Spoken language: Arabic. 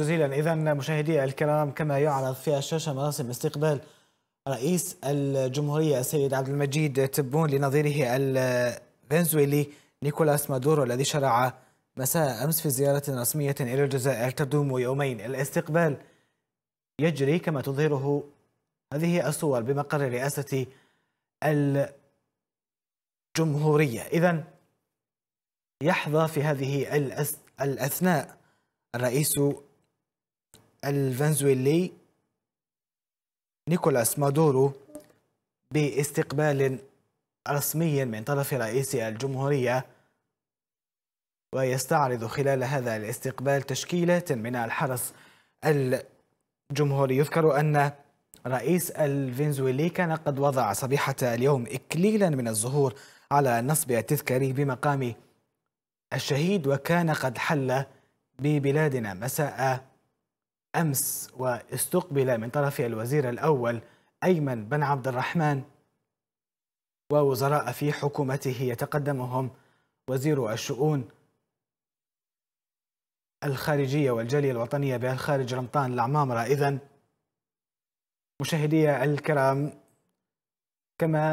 جزيلا اذا مشاهدي الكرام كما يعرض في الشاشه مراسم استقبال رئيس الجمهوريه السيد عبد المجيد تبون لنظيره الفنزويلي نيكولاس مادورو الذي شرع مساء امس في زياره رسميه الى الجزائر تدوم يومين الاستقبال يجري كما تظهره هذه الصور بمقر رئاسه الجمهوريه اذا يحظى في هذه الاثناء الرئيس الفنزويلي نيكولاس مادورو باستقبال رسمي من طرف رئيس الجمهورية ويستعرض خلال هذا الاستقبال تشكيلات من الحرس الجمهوري يذكر أن رئيس الفنزويلي كان قد وضع صبيحة اليوم إكليلا من الزهور على النصب التذكاري بمقام الشهيد وكان قد حل ببلادنا مساء أمس واستقبل من طرف الوزير الأول أيمن بن عبد الرحمن ووزراء في حكومته يتقدمهم وزير الشؤون الخارجية والجالية الوطنية بالخارج رمضان العمامرة إذا مشاهدي الكرام كما